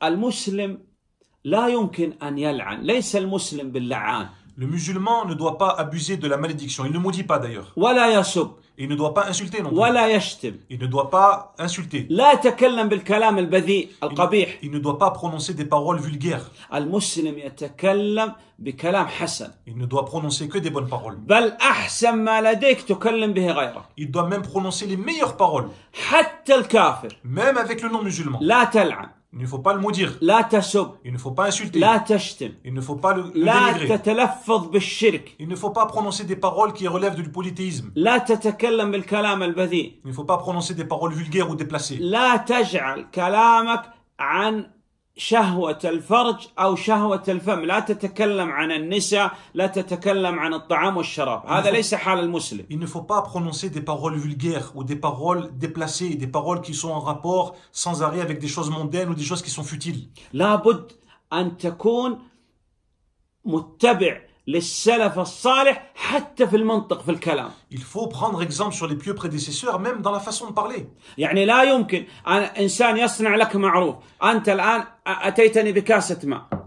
Le musulman ne doit pas abuser de la malédiction. Il ne maudit pas d'ailleurs. Il ne doit pas insulter non plus. Il ne doit pas insulter. Il ne doit pas prononcer des paroles vulgaires. Il ne doit prononcer que des bonnes paroles. Il doit même prononcer les meilleures paroles, même avec le non-musulman. la il ne faut pas le maudire. Il ne faut pas insulter. Il ne faut pas le, dénigrer. Il ne faut pas prononcer des paroles qui relèvent du polythéisme. Il ne faut pas prononcer des paroles vulgaires ou déplacées. شهوة الفرج أو شهوة الفم لا تتكلم عن النساء لا تتكلم عن الطعام والشراب هذا faut... ليس حال المسلم Il ne faut pas prononcer des paroles vulgaires ou des paroles déplacées des paroles qui sont en rapport sans arrêt avec des choses mondaines ou des choses qui sont futiles لابد أن تكون متبع Il faut prendre exemple sur les pieux prédécesseurs même dans la façon de parler.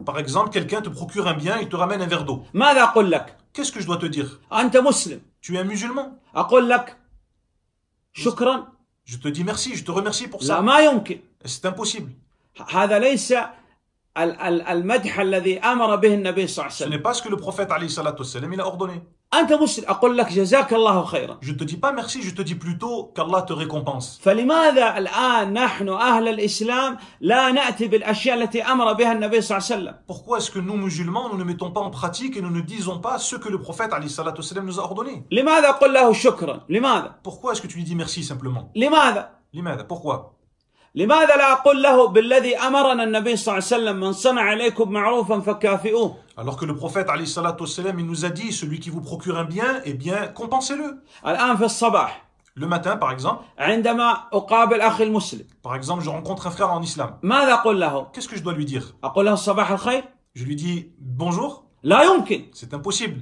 Par exemple, quelqu'un te procure un bien, il te ramène un verre d'eau. quest Qu'est-ce que je dois te dire? Tu es un musulman. Je te dis merci, je te remercie pour ça. C'est impossible. Ce n'est pas ce que le prophète a ordonné. Je ne te dis pas merci, je te dis plutôt qu'Allah te récompense. Pourquoi est-ce que nous musulmans nous ne mettons pas en pratique et nous ne disons pas ce que le prophète nous a ordonné? Pourquoi est-ce que tu lui dis merci simplement? Pourquoi? Alors que le prophète nous a dit celui qui vous procure un bien eh bien compensez-le Le matin, par exemple. Par exemple, je rencontre un frère en islam. quest Qu'est-ce que je dois lui dire؟ Je lui dis bonjour. C'est impossible.